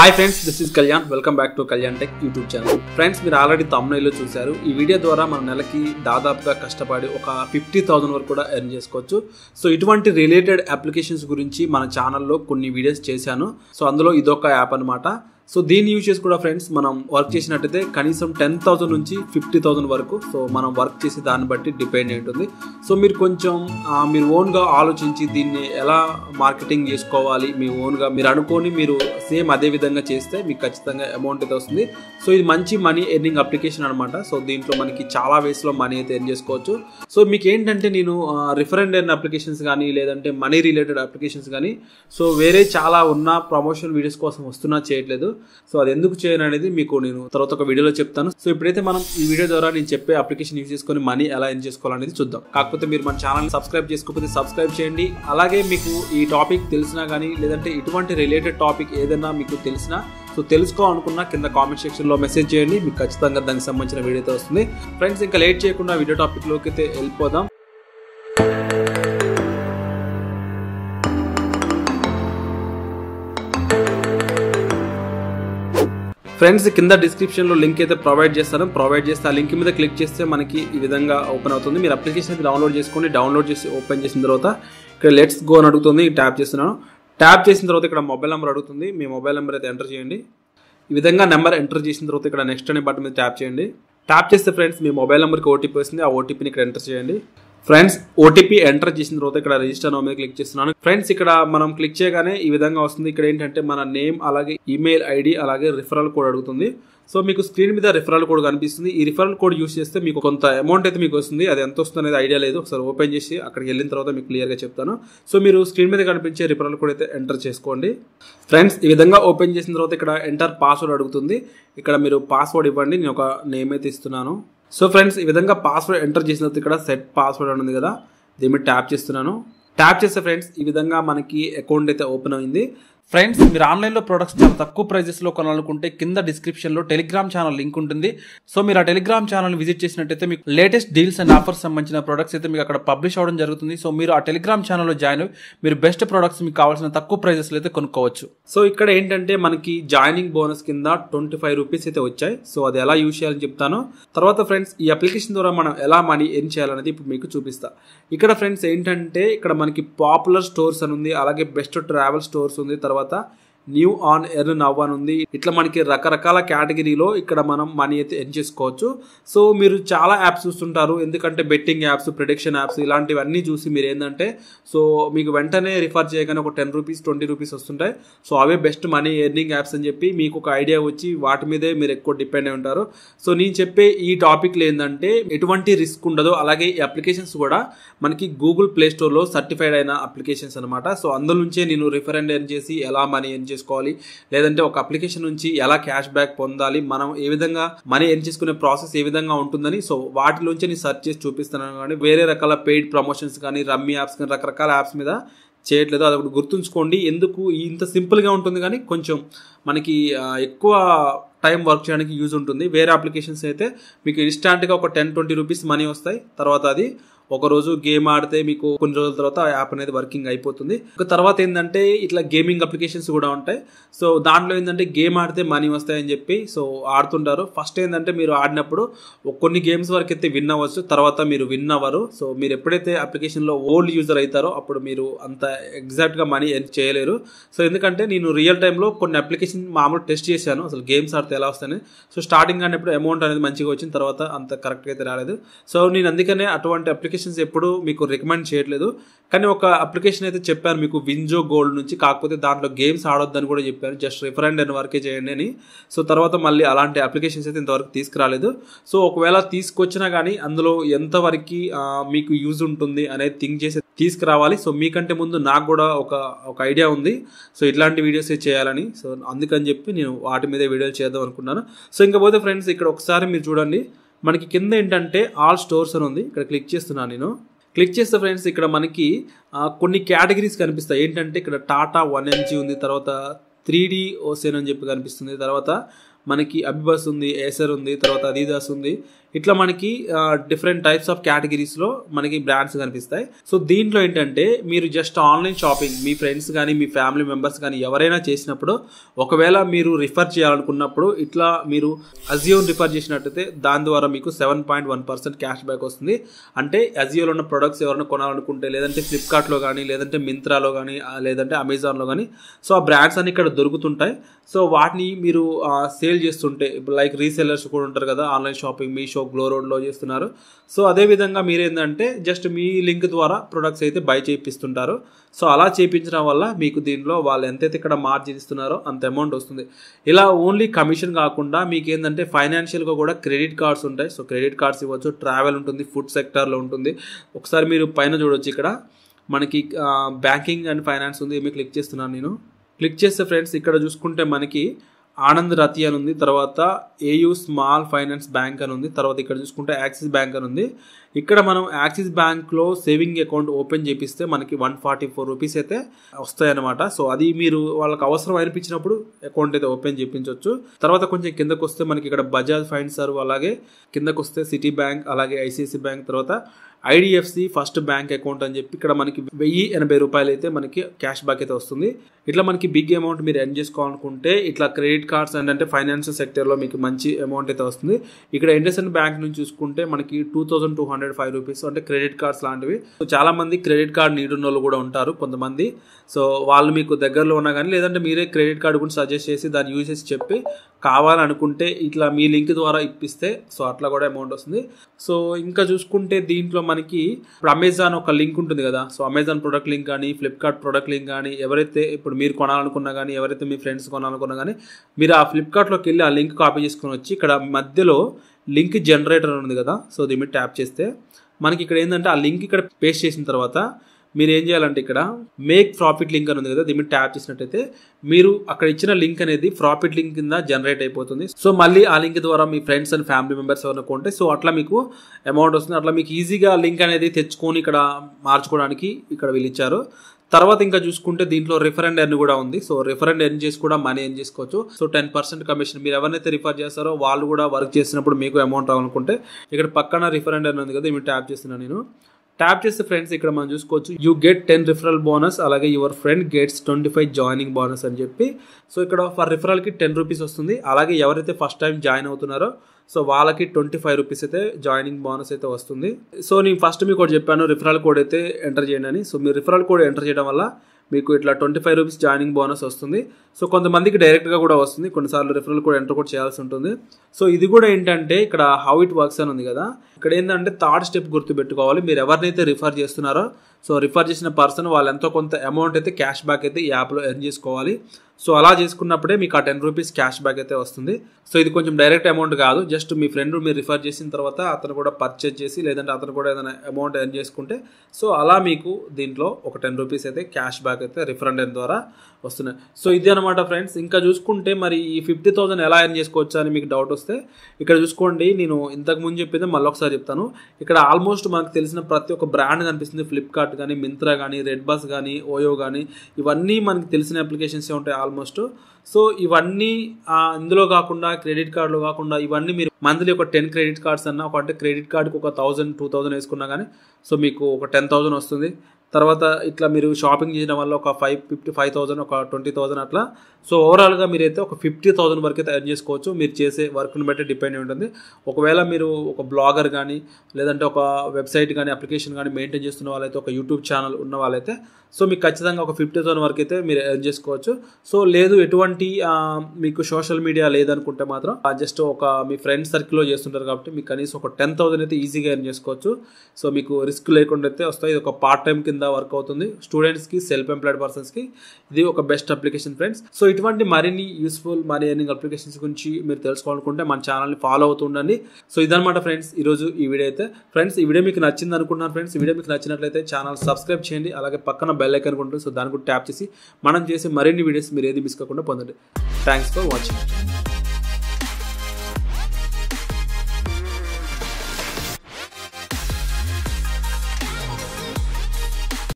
hi friends this is Kalyan welcome back to Kalyan tech YouTube channel friends మీరు already తమ్ముళ్ళు చూశారు ఈ వీడియో ద్వారా మన నెలకి దాదాపుగా కష్టపడి ఒక ఫిఫ్టీ థౌసండ్ వరకు కూడా ఎర్న్ చేసుకోవచ్చు సో ఇటువంటి రిలేటెడ్ అప్లికేషన్స్ గురించి మన ఛానల్లో కొన్ని వీడియోస్ చేశాను సో అందులో ఇదొక యాప్ అనమాట సో దీన్ని యూజ్ చేసి కూడా ఫ్రెండ్స్ మనం వర్క్ చేసినట్టయితే కనీసం టెన్ థౌసండ్ నుంచి ఫిఫ్టీ థౌసండ్ వరకు సో మనం వర్క్ చేసే దాన్ని బట్టి డిపెండ్ అయి ఉంటుంది సో మీరు కొంచెం మీరు ఓన్గా ఆలోచించి దీన్ని ఎలా మార్కెటింగ్ చేసుకోవాలి మీ ఓన్గా మీరు అనుకొని మీరు సేమ్ అదే విధంగా చేస్తే మీకు ఖచ్చితంగా అమౌంట్ అయితే వస్తుంది సో ఇది మంచి మనీ ఎర్నింగ్ అప్లికేషన్ అనమాట సో దీంట్లో మనకి చాలా వేస్లో మనీ అయితే ఎర్న్ చేసుకోవచ్చు సో మీకు ఏంటంటే నేను రిఫరెండ్ ఎర్న్ అప్లికేషన్స్ కానీ లేదంటే మనీ రిలేటెడ్ అప్లికేషన్స్ కానీ సో వేరే చాలా ఉన్న ప్రమోషన్ వీడియోస్ కోసం వస్తున్నా చేయట్లేదు సో అది ఎందుకు చేయను అనేది మీకు నేను తర్వాత ఒక వీడియోలో చెప్తాను సో ఇప్పుడైతే మనం ఈ వీడియో ద్వారా నేను చెప్పే అప్లికేషన్ యూజ్ చేసుకొని మనీ ఎలా ఎన్ చేసుకోవాలనేది చూద్దాం కాకపోతే మీరు మన ఛానల్ సబ్స్క్రైబ్ చేసుకోకపోతే సబ్స్క్రైబ్ చేయండి అలాగే మీకు ఈ టాపిక్ తెలిసినా కానీ లేదంటే ఇటువంటి రిలేటెడ్ టాపిక్ ఏదైనా మీకు తెలిసినా సో తెలుసుకోవాలనుకున్నా కింద కామెంట్ సెక్షన్లో మెసేజ్ చేయండి మీకు ఖచ్చితంగా దానికి సంబంధించిన వీడియో అయితే వస్తుంది ఫ్రెండ్స్ ఇంకా లేట్ చేయకుండా వీడియో టాపిక్లోకి అయితే వెళ్ళిపోదాం ఫ్రెండ్స్ కింద డిస్క్రిప్షన్లో లింక్ అయితే ప్రొవైడ్ చేస్తాను ప్రొవైడ్ చేస్తే ఆ లింక్ మీద క్లిక్ చేస్తే మనకి ఈ విధంగా ఓపెన్ అవుతుంది మీరు అప్లికేషన్ డౌన్లోడ్ చేసుకోండి డౌన్లోడ్ చేసి ఓపెన్ చేసిన తర్వాత ఇక్కడ లెట్స్ గో అని అడుగుతుంది ట్యాప్ చేస్తున్నాను ట్యాప్ చేసిన తర్వాత ఇక్కడ మొబైల్ నెంబర్ అడుగుతుంది మీ మొబైల్ నెంబర్ అయితే ఎంటర్ చేయండి ఈ విధంగా నెంబర్ ఎంటర్ చేసిన తర్వాత ఇక్కడ నెక్స్ట్ అనే బటన్ మీద ట్యాప్ చేయండి ట్యాప్ చేస్తే ఫ్రెండ్స్ మీ మొబైల్ నెంబర్కి ఓటీపీ వస్తుంది ఆ ఓటీపీని ఇక్కడ ఎంటర్ చేయండి ఫ్రెండ్స్ ఓటీపీ ఎంటర్ చేసిన తర్వాత ఇక్కడ రిజిస్టర్ నో మీద క్లిక్ చేస్తున్నాను ఫ్రెండ్స్ ఇక్కడ మనం క్లిక్ చేయగానే ఈ విధంగా వస్తుంది ఇక్కడ ఏంటంటే మన నేమ్ అలాగే ఈమెయిల్ ఐడి అలాగే రిఫరల్ కోడ్ అడుగుతుంది సో మీకు స్క్రీన్ మీద రిఫరల్ కోడ్ కనిపిస్తుంది ఈ రిఫరల్ కోడ్ యూస్ చేస్తే మీకు కొంత అమౌంట్ అయితే మీకు వస్తుంది అది ఎంత వస్తుంది అనేది ఐడియా లేదు ఒకసారి ఓపెన్ చేసి అక్కడికి వెళ్ళిన తర్వాత మీకు క్లియర్గా చెప్తాను సో మీరు స్క్రీన్ మీద కనిపించే రిఫరల్ కోడ్ అయితే ఎంటర్ చేసుకోండి ఫ్రెండ్స్ ఈ విధంగా ఓపెన్ చేసిన తర్వాత ఇక్కడ ఎంటర్ పాస్వర్డ్ అడుగుతుంది ఇక్కడ మీరు పాస్వర్డ్ ఇవ్వండి నేను ఒక నేమ్ అయితే ఇస్తున్నాను సో ఫ్రెండ్స్ ఈ విధంగా పాస్వర్డ్ ఎంటర్ చేసినప్పుడు ఇక్కడ సెట్ పాస్వర్డ్ ఉంది కదా దీని మీద ట్యాప్ చేస్తున్నాను ట్యాప్ చేస్తే ఫ్రెండ్స్ ఈ విధంగా మనకి అకౌంట్ అయితే ఓపెన్ అయింది ఫ్రెండ్స్ మీరు ఆన్లైన్లో ప్రొడక్ట్స్ చాలా తక్కువ ప్రైజెస్లో కొనాలనుకుంటే కింద డిస్క్రిప్షన్లో టెలిగ్రామ్ ఛానల్ లింక్ ఉంటుంది సో మీరు ఆ టెలిగ్రామ్ ఛానల్ విజిట్ చేసినట్టయితే మీకు లేటెస్ట్ డీల్స్ అండ్ ఆఫర్స్ సంబంధించిన ప్రొడక్ట్స్ అయితే మీకు అక్కడ పబ్లిష్ అవ్వడం జరుగుతుంది సో మీరు ఆ టెలిగ్రామ్ ఛానల్లో జాయిన్ అయ్యి మీరు బెస్ట్ ప్రొడక్ట్స్ మీకు కావాల్సిన తక్కువ ప్రైజెస్లో అయితే కొనుక్కోవచ్చు సో ఇక్కడ ఏంటంటే మనకి జాయినింగ్ బోనస్ కింద ట్వంటీ ఫైవ్ రూపీస్ అయితే వచ్చాయి సో అది ఎలా యూజ్ చేయాలని చెప్తాను తర్వాత ఫ్రెండ్స్ ఈ అప్లికేషన్ ద్వారా మనం ఎలా మనీ ఎర్న్ చేయాలనేది ఇప్పుడు మీకు చూపిస్తా ఇక్కడ ఫ్రెండ్స్ ఏంటంటే ఇక్కడ మనకి పాపులర్ స్టోర్స్ అని ఉంది అలాగే బెస్ట్ ట్రావెల్ స్టోర్స్ ఉంది తర్వాత हुआ న్యూ ఆన్ ఎర్న్ ఉంది ఇట్లా మనకి రకరకాల కేటగిరీలో ఇక్కడ మనం మనీ అయితే ఎర్న్ చేసుకోవచ్చు సో మీరు చాలా యాప్స్ చూస్తుంటారు ఎందుకంటే బెట్టింగ్ యాప్స్ ప్రొడిక్షన్ యాప్స్ ఇలాంటివన్నీ చూసి మీరు ఏంటంటే సో మీకు వెంటనే రిఫర్ చేయగానే ఒక టెన్ రూపీస్ ట్వంటీ రూపీస్ వస్తుంటాయి సో అవే బెస్ట్ మనీ ఎర్నింగ్ యాప్స్ అని చెప్పి మీకు ఒక ఐడియా వచ్చి వాటి మీదే మీరు ఎక్కువ డిపెండ్ అయి ఉంటారు సో నేను చెప్పే ఈ టాపిక్లో ఏంటంటే ఎటువంటి రిస్క్ ఉండదు అలాగే ఈ అప్లికేషన్స్ కూడా మనకి గూగుల్ ప్లే స్టోర్లో సర్టిఫైడ్ అయిన అప్లికేషన్స్ అనమాట సో అందులో నుంచే నేను రిఫర్ అండ్ ఎర్న్ చేసి ఎలా మనీ ఎర్న్ చేసుకోవాలి లేదంటే ఒక అప్లికేషన్ నుంచి ఎలా క్యాష్ బ్యాక్ పొందాలి మనం ఏ విధంగా మనీ ఎర్న్ చేసుకునే ప్రాసెస్ ఏ విధంగా ఉంటుందని సో వాటిలోంచి నేను సర్చ్ చేసి చూపిస్తున్నాను కానీ వేరే రకాల పెయిడ్ ప్రమోషన్స్ కానీ రమ్మీ యాప్స్ కానీ రకరకాల యాప్స్ మీద చేయట్లేదు అది ఒకటి గుర్తుంచుకోండి ఎందుకు ఇంత సింపుల్గా ఉంటుంది కానీ కొంచెం మనకి ఎక్కువ టైం వర్క్ చేయడానికి యూజ్ ఉంటుంది వేరే అప్లికేషన్స్ అయితే మీకు ఇన్స్టాంట్గా ఒక టెన్ ట్వంటీ రూపీస్ మనీ వస్తాయి తర్వాత అది ఒక రోజు గేమ్ ఆడితే మీకు కొన్ని రోజుల తర్వాత యాప్ అనేది వర్కింగ్ అయిపోతుంది ఒక తర్వాత ఏంటంటే ఇట్లా గేమింగ్ అప్లికేషన్స్ కూడా ఉంటాయి సో దాంట్లో ఏంటంటే గేమ్ ఆడితే మనీ వస్తాయని చెప్పి సో ఆడుతుంటారు ఫస్ట్ ఏంటంటే మీరు ఆడినప్పుడు కొన్ని గేమ్స్ వరకు అయితే విన్ అవ్వచ్చు తర్వాత మీరు విన్ అవ్వరు సో మీరు ఎప్పుడైతే అప్లికేషన్లో ఓల్డ్ యూజర్ అవుతారో అప్పుడు మీరు అంత ఎగ్జాక్ట్గా మనీ చేయలేరు సో ఎందుకంటే నేను రియల్ టైంలో కొన్ని అప్లికేషన్ మామూలు టెస్ట్ చేశాను అసలు గేమ్స్ ఆడితే ఎలా వస్తాయని సో స్టార్టింగ్ అనేప్పుడు అమౌంట్ అనేది మంచిగా వచ్చిన తర్వాత అంత కరెక్ట్గా అయితే రాలేదు సో నేను అందుకనే అటువంటి అప్లికేషన్ అప్లికేషన్స్ ఎప్పుడు మీకు రికమెండ్ చేయట్లేదు కానీ ఒక అప్లికేషన్ అయితే చెప్పాను మీకు వింజో గోల్డ్ నుంచి కాకపోతే దాంట్లో గేమ్స్ ఆడొద్దని కూడా చెప్పాను జస్ట్ రిఫరెండ్ అని వరకే చేయండి అని సో తర్వాత మళ్ళీ అలాంటి అప్లికేషన్స్ అయితే ఇంతవరకు తీసుకురాలేదు సో ఒకవేళ తీసుకొచ్చినా కానీ అందులో ఎంతవరకు మీకు యూజ్ ఉంటుంది అనేది థింక్ చేసి తీసుకురావాలి సో మీకంటే ముందు నాకు కూడా ఒక ఒక ఐడియా ఉంది సో ఇట్లాంటి వీడియోసే చేయాలని సో అందుకని చెప్పి నేను వాటి మీద వీడియోలు చేద్దాం అనుకున్నాను సో ఇంకపోతే ఫ్రెండ్స్ ఇక్కడ ఒకసారి మీరు చూడండి మనకి కింద ఏంటంటే ఆల్ స్టోర్స్ అని ఉంది ఇక్కడ క్లిక్ చేస్తున్నాను నేను క్లిక్ చేస్తే ఫ్రెండ్స్ ఇక్కడ మనకి కొన్ని కేటగిరీస్ కనిపిస్తాయి ఏంటంటే ఇక్కడ టాటా వన్ ఎంజీ ఉంది తర్వాత త్రీ డీ ఓసేన్ అని చెప్పి కనిపిస్తుంది తర్వాత మనకి అబిబస్ ఉంది ఏసర్ ఉంది తర్వాత అదీదాస్ ఉంది ఇట్లా మనకి డిఫరెంట్ టైప్స్ ఆఫ్ కేటగిరీస్లో మనకి బ్రాండ్స్ కనిపిస్తాయి సో దీంట్లో ఏంటంటే మీరు జస్ట్ ఆన్లైన్ షాపింగ్ మీ ఫ్రెండ్స్ కానీ మీ ఫ్యామిలీ మెంబర్స్ కానీ ఎవరైనా చేసినప్పుడు ఒకవేళ మీరు రిఫర్ చేయాలనుకున్నప్పుడు ఇట్లా మీరు అజియోని రిఫర్ చేసినట్టయితే దాని ద్వారా మీకు seven point one percent cash back వస్తుంది అంటే అజియోలో ఉన్న ప్రొడక్ట్స్ ఎవరైనా కొనాలనుకుంటే లేదంటే ఫ్లిప్కార్ట్లో కానీ లేదంటే మింత్రాలో కానీ లేదంటే అమెజాన్లో కానీ సో ఆ బ్రాండ్స్ అన్ని ఇక్కడ దొరుకుతుంటాయి సో వాటిని మీరు సేల్ చేస్తుంటే లైక్ రీసెలర్స్ కూడా ఉంటారు కదా online shopping Meesho so గ్లో రోడ్లో చేస్తున్నారు సో అదేవిధంగా మీరేంటంటే జస్ట్ మీ లింక్ ద్వారా ప్రొడక్ట్స్ అయితే బై చేపిస్తుంటారు సో అలా చేయించడం వల్ల మీకు దీనిలో వాళ్ళు ఎంతైతే ఇక్కడ మార్జిన్ ఇస్తున్నారో అంత అమౌంట్ వస్తుంది ఇలా ఓన్లీ కమిషన్ కాకుండా మీకు ఏంటంటే ఫైనాన్షియల్గా కూడా క్రెడిట్ కార్డ్స్ ఉంటాయి సో క్రెడిట్ కార్డ్స్ ఇవ్వచ్చు ట్రావెల్ ఉంటుంది ఫుడ్ సెక్టార్లో ఉంటుంది ఒకసారి మీరు పైన చూడొచ్చు ఇక్కడ మనకి బ్యాంకింగ్ అండ్ ఫైనాన్స్ ఉంది మీకు క్లిక్ చేస్తున్నాను నేను క్లిక్ చేస్తే ఫ్రెండ్స్ ఇక్కడ చూసుకుంటే మనకి ఆనంద్ రతి అని ఉంది తర్వాత ఏయూ స్మాల్ ఫైనాన్స్ బ్యాంక్ అని ఉంది తర్వాత ఇక్కడ చూసుకుంటే యాక్సిస్ బ్యాంక్ అని ఉంది ఇక్కడ మనం యాక్సిస్ బ్యాంక్లో సేవింగ్ అకౌంట్ ఓపెన్ చేపిస్తే మనకి వన్ ఫార్టీ ఫోర్ రూపీస్ అయితే వస్తాయన్నమాట సో అది మీరు వాళ్ళకి అవసరం అనిపించినప్పుడు అకౌంట్ అయితే ఓపెన్ చేయించవచ్చు తర్వాత కొంచెం కిందకు వస్తే మనకి ఇక్కడ బజాజ్ ఫైన్ సర్వ్ అలాగే కిందకు వస్తే సిటీ బ్యాంక్ అలాగే ఐసిఐసి బ్యాంక్ తర్వాత ఐడిఎఫ్సి ఫస్ట్ బ్యాంక్ అకౌంట్ అని చెప్పి ఇక్కడ మనకి వెయ్యి ఎనభై రూపాయలు అయితే మనకి క్యాష్ బ్యాక్ అయితే వస్తుంది ఇట్లా మనకి బిగ్ అమౌంట్ మీరు ఎన్ చేసుకోవాలనుకుంటే ఇట్లా క్రెడిట్ కార్డ్స్ అండ్ అంటే ఫైనాన్షియల్ సెక్టర్లో మీకు మంచి అమౌంట్ అయితే వస్తుంది ఇక్కడ ఇండస్ బ్యాంక్ నుంచి చూసుకుంటే మనకి two thousand two hundred hundred five rupees అంటే క్రెడిట్ కార్డ్స్ లాంటివి సో చాలామంది క్రెడిట్ కార్డ్ నీడ్ ఉన్న వాళ్ళు కూడా ఉంటారు కొంతమంది సో వాళ్ళు మీకు దగ్గరలో ఉన్నా కానీ లేదంటే మీరే క్రెడిట్ కార్డు కూడా సజెస్ట్ చేసి దాన్ని యూజ్ చేసి చెప్పి కావాలనుకుంటే ఇట్లా మీ లింక్ ద్వారా ఇప్పిస్తే సో అట్లా కూడా అమౌంట్ వస్తుంది సో ఇంకా చూసుకుంటే దీంట్లో మనకి ఇప్పుడు అమెజాన్ ఒక లింక్ ఉంటుంది కదా సో అమెజాన్ ప్రొడక్ట్ లింక్ కానీ ఫ్లిప్కార్ట్ ప్రొడక్ట్ లింక్ కానీ ఎవరైతే ఇప్పుడు మీరు కొనాలనుకున్నా కానీ ఎవరైతే మీ ఫ్రెండ్స్ కొనాలనుకున్నా కానీ మీరు ఆ ఫ్లిప్కార్ట్లోకి వెళ్ళి ఆ లింక్ కాపీ చేసుకుని వచ్చి ఇక్కడ మధ్యలో లింక్ జనరేటర్ ఉంది కదా సో దీని మీద ట్యాప్ చేస్తే మనకి ఇక్కడ ఏంటంటే ఆ లింక్ ఇక్కడ పేస్ట్ చేసిన తర్వాత మీరు ఏం చేయాలంటే ఇక్కడ మేక్ ప్రాఫిట్ లింక్ అని ఉంది కదా దీని మీద ట్యాప్ చేసినట్టయితే మీరు అక్కడ ఇచ్చిన లింక్ అనేది ప్రాఫిట్ లింక్ కింద జనరేట్ అయిపోతుంది సో మళ్ళీ ఆ లింక్ ద్వారా మీ ఫ్రెండ్స్ అండ్ ఫ్యామిలీ మెంబర్స్ ఎవరైనా కొంటే సో అట్లా మీకు అమౌంట్ వస్తుంది అట్లా మీకు ఈజీగా లింక్ అనేది తెచ్చుకొని ఇక్కడ మార్చుకోవడానికి ఇక్కడ వీళ్ళు ఇచ్చారు తర్వాత ఇంకా చూసుకుంటే దీంట్లో రిఫరెండ్ ఎర్న్ కూడా ఉంది సో రిఫరెండ్ ఎర్న్ చేసి కూడా మనీ ఎర్న్ చేసుకోవచ్చు సో టెన్ పర్సెంట్ కమిషన్ మీరు ఎవరైతే రిఫర్ చేస్తారో వాళ్ళు కూడా వర్క్ చేసినప్పుడు మీకు అమౌంట్ రావాలనుకుంటే ఇక్కడ పక్కన రిఫరెండ్ ఎర్న్ ఉంది కదా ఇవి ట్యాప్ చేస్తున్నాను నేను ట్యాప్ చేస్తే ఫ్రెండ్స్ ఇక్కడ మనం చూసుకోవచ్చు you get ten referral bonus అలాగే your friend gets twenty five joining bonus అని చెప్పి సో ఇక్కడ ఫర్ రిఫరల్కి టెన్ రూపీస్ వస్తుంది అలాగే ఎవరైతే ఫస్ట్ టైం జాయిన్ అవుతున్నారో సో వాళ్ళకి ట్వంటీ ఫైవ్ రూపీస్ అయితే జాయినింగ్ బోనస్ అయితే వస్తుంది సో నేను ఫస్ట్ మీకు కూడా చెప్పాను రిఫరల్ కోడ్ అయితే ఎంటర్ చేయండి అని సో మీరు రిఫరల్ కోడ్ ఎంటర్ చేయడం వల్ల మీకు ఇట్లా twenty five rupees joining bonus వస్తుంది సో కొంతమందికి డైరెక్ట్గా కూడా వస్తుంది కొన్నిసార్లు రిఫరల్ కూడా ఎంటర్ కూడా చేయాల్సి ఉంటుంది సో ఇది కూడా ఏంటంటే ఇక్కడ హౌ ఇట్ వర్క్స్ అని ఉంది కదా ఇక్కడ ఏంటంటే థర్డ్ స్టెప్ గుర్తుపెట్టుకోవాలి మీరు ఎవరినైతే రిఫర్ చేస్తున్నారో సో రిఫర్ చేసిన పర్సన్ వాళ్ళు ఎంతో కొంత అమౌంట్ అయితే క్యాష్ బ్యాక్ అయితే ఈ యాప్లో ఎర్న్ చేసుకోవాలి సో అలా చేసుకున్నప్పుడే మీకు ఆ టెన్ రూపీస్ క్యాష్ బ్యాక్ అయితే వస్తుంది సో ఇది కొంచెం డైరెక్ట్ అమౌంట్ కాదు జస్ట్ మీ ఫ్రెండ్ మీరు రిఫర్ చేసిన తర్వాత అతను కూడా పర్చేజ్ చేసి లేదంటే అతను కూడా ఏదైనా అమౌంట్ ఎర్న్ చేసుకుంటే సో అలా మీకు దీంట్లో ఒక టెన్ రూపీస్ అయితే క్యాష్ బ్యాక్ అయితే రిఫరెండ్ ద్వారా వస్తున్నాయి సో ఇది అనమాట ఫ్రెండ్స్ ఇంకా చూసుకుంటే మరి ఈ ఫిఫ్టీ థౌసండ్ ఎలా ఎర్న్ చేసుకోవచ్చు అని మీకు డౌట్ వస్తే ఇక్కడ చూసుకోండి నేను ఇంతకుముందు చెప్పేది మళ్ళీ ఒకసారి చెప్తాను ఇక్కడ ఆల్మోస్ట్ మనకు తెలిసిన ప్రతి ఒక్క బ్రాండ్ కనిపిస్తుంది ఫ్లిప్కార్ట్ ఫ్లిప్కార్ట్ కానీ మింత్రా కానీ రెడ్ బస్ కానీ ఓయో కానీ ఇవన్నీ మనకి తెలిసిన అప్లికేషన్సే ఉంటాయి ఆల్మోస్ట్ సో ఇవన్నీ ఇందులో కాకుండా క్రెడిట్ కార్డులో కాకుండా ఇవన్నీ మీరు మంత్లీ ఒక టెన్ క్రెడిట్ కార్డ్స్ అన్న ఒక అంటే క్రెడిట్ కార్డుకి ఒక థౌజండ్ టూ థౌజండ్ వేసుకున్నా కానీ సో మీకు ఒక టెన్ థౌజండ్ వస్తుంది తర్వాత ఇట్లా మీరు షాపింగ్ చేయడం వల్ల ఒక ఫైవ్ ఫిఫ్టీ ఫైవ్ థౌసండ్ ఒక ట్వంటీ థౌసండ్ అట్లా సో ఓవరాల్గా మీరు అయితే ఒక ఫిఫ్టీ థౌసండ్ వరకు అయితే ఎర్న్ చేసుకోవచ్చు మీరు చేసే వర్క్ని బట్టి డిపెండ్ అయి ఉంటుంది ఒకవేళ మీరు ఒక బ్లాగర్ కానీ లేదంటే ఒక వెబ్సైట్ కానీ అప్లికేషన్ కానీ మెయింటైన్ చేస్తున్న వాళ్ళైతే ఒక యూట్యూబ్ ఛానల్ ఉన్న వాళ్ళైతే సో మీకు ఖచ్చితంగా ఒక ఫిఫ్టీ థౌసండ్ వరకు అయితే మీరు ఎర్న్ చేసుకోవచ్చు సో లేదు ఎటువంటి మీకు సోషల్ మీడియా లేదనుకుంటే మాత్రం జస్ట్ ఒక మీ ఫ్రెండ్ సర్కిల్లో చేస్తుంటారు కాబట్టి మీకు కనీసం ఒక టెన్ థౌసండ్ అయితే ఈజీగా ఎర్న్ చేసుకోవచ్చు సో మీకు రిస్క్ లేకుండా అయితే వస్తాయి ఇది ఒక పార్ట్ టైం కింద కింద వర్క్ అవుతుంది స్టూడెంట్స్కి సెల్ఫ్ ఎంప్లాయిడ్ పర్సన్స్ కి ఇది ఒక బెస్ట్ అప్లికేషన్ ఫ్రెండ్స్ సో ఇటువంటి మరిన్ని యూస్ఫుల్ మరి ఎర్నింగ్ అప్లికేషన్స్ గురించి మీరు తెలుసుకోవాలనుకుంటే మన ఛానల్ని ఫాలో అవుతుండండి సో ఇదనమాట ఫ్రెండ్స్ ఈరోజు ఈ వీడియో అయితే ఫ్రెండ్స్ ఈ వీడియో మీకు నచ్చింది అనుకుంటున్నాను ఫ్రెండ్స్ ఈ వీడియో మీకు నచ్చినట్లయితే ఛానల్ సబ్స్క్రైబ్ చేయండి అలాగే పక్కన బెల్ ఐకన్ ఉంటుంది సో దాని కూడా ట్యాప్ చేసి మనం చేసే మరిన్ని వీడియోస్ మీరు ఏది మిస్ కాకుండా పొందండి థ్యాంక్స్ ఫర్ వాచింగ్